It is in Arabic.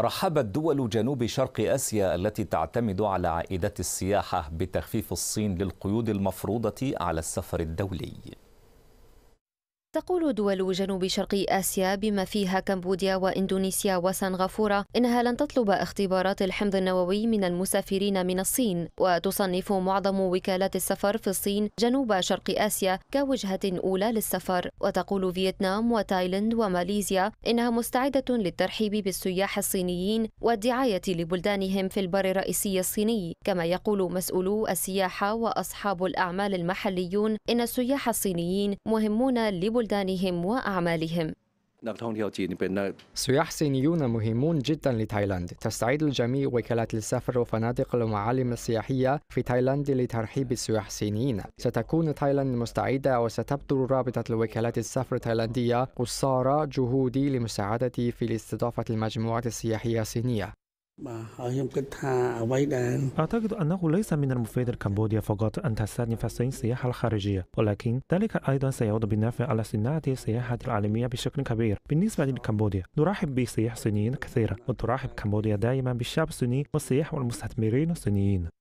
رحبت دول جنوب شرق اسيا التي تعتمد على عائدات السياحه بتخفيف الصين للقيود المفروضه على السفر الدولي تقول دول جنوب شرق آسيا بما فيها كمبوديا وإندونيسيا وسنغافورة إنها لن تطلب اختبارات الحمض النووي من المسافرين من الصين وتصنف معظم وكالات السفر في الصين جنوب شرق آسيا كوجهة أولى للسفر وتقول فيتنام وتايلاند وماليزيا إنها مستعدة للترحيب بالسياح الصينيين والدعاية لبلدانهم في البر الرئيسي الصيني كما يقول مسؤولو السياحة وأصحاب الأعمال المحليون إن السياح الصينيين مهمون لبلدانهم بلدانهم وأعمالهم سياح صينيون مهمون جدا لتايلاند تستعيد الجميع وكالات السفر وفنادق المعالم السياحية في تايلاند لترحيب السياح الصينيين ستكون تايلاند مستعدة وستبذل رابطة الوكالات السفر التايلاندية قصارى جهودي لمساعدتي في استضافة المجموعات السياحية الصينية أعتقد أنه ليس من المفيد لكمبوديا فقط أن تستهدف الصين السياحة الخارجية، ولكن ذلك أيضا سيعود بالنفع على صناعة السياحة العالمية بشكل كبير. بالنسبة لكمبوديا، نرحب بسياح صينيين كثيرة، وترحب كمبوديا دائما بالشعب الصيني والسياح والمستثمرين الصينيين.